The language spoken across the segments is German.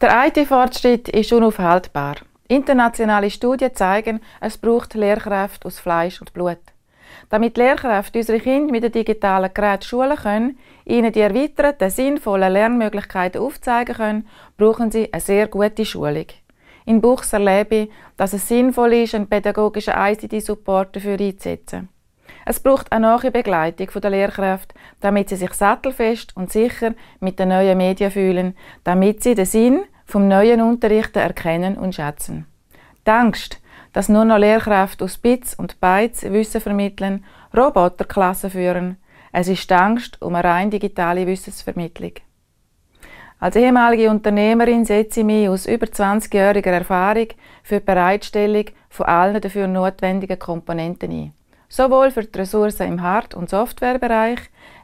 Der IT-Fortschritt ist unaufhaltbar. Internationale Studien zeigen, es braucht Lehrkräfte aus Fleisch und Blut. Damit Lehrkräfte unsere Kinder mit den digitalen Geräten schulen können, ihnen die erweiterten, sinnvollen Lernmöglichkeiten aufzeigen können, brauchen sie eine sehr gute Schulung. In Buchs erlebe ich, dass es sinnvoll ist, einen pädagogischen ICT-Support dafür einzusetzen. Es braucht eine nahe Begleitung der Lehrkräfte, damit sie sich sattelfest und sicher mit den neuen Medien fühlen, damit sie den Sinn vom neuen Unterrichten erkennen und schätzen. Die Angst, dass nur noch Lehrkräfte aus Bits und Bytes Wissen vermitteln, Roboterklassen führen. Es ist die Angst um eine rein digitale Wissensvermittlung. Als ehemalige Unternehmerin setze ich mich aus über 20-jähriger Erfahrung für die Bereitstellung von allen dafür notwendigen Komponenten ein sowohl für die Ressourcen im Hard- und Softwarebereich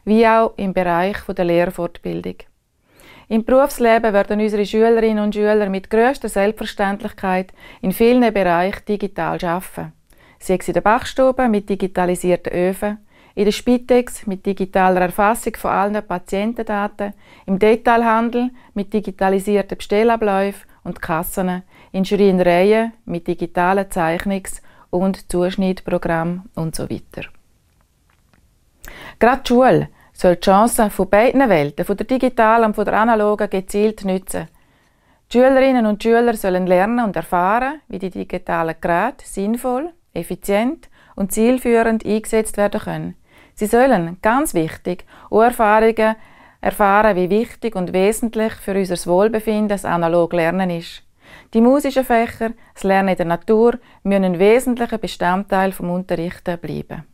wie auch im Bereich der Lehrfortbildung. Im Berufsleben werden unsere Schülerinnen und Schüler mit größter Selbstverständlichkeit in vielen Bereichen digital arbeiten. Sei es in der Bachstube mit digitalisierten Öfen, in der Spitex mit digitaler Erfassung von allen Patientendaten, im Detailhandel mit digitalisierten Bestellabläufen und Kassen, in Schreinereien mit digitalen Zeichnungs- und Zuschnittprogramm und so weiter. Gerade die Schule soll die Chancen von beiden Welten, von der digitalen und von der analogen, gezielt nutzen. Die Schülerinnen und Schüler sollen lernen und erfahren, wie die digitalen Geräte sinnvoll, effizient und zielführend eingesetzt werden können. Sie sollen, ganz wichtig, auch Erfahrungen erfahren, wie wichtig und wesentlich für unser Wohlbefinden das analoge Lernen ist. Die musischen Fächer, das Lernen in der Natur, müssen ein wesentlicher Bestandteil des Unterrichts bleiben.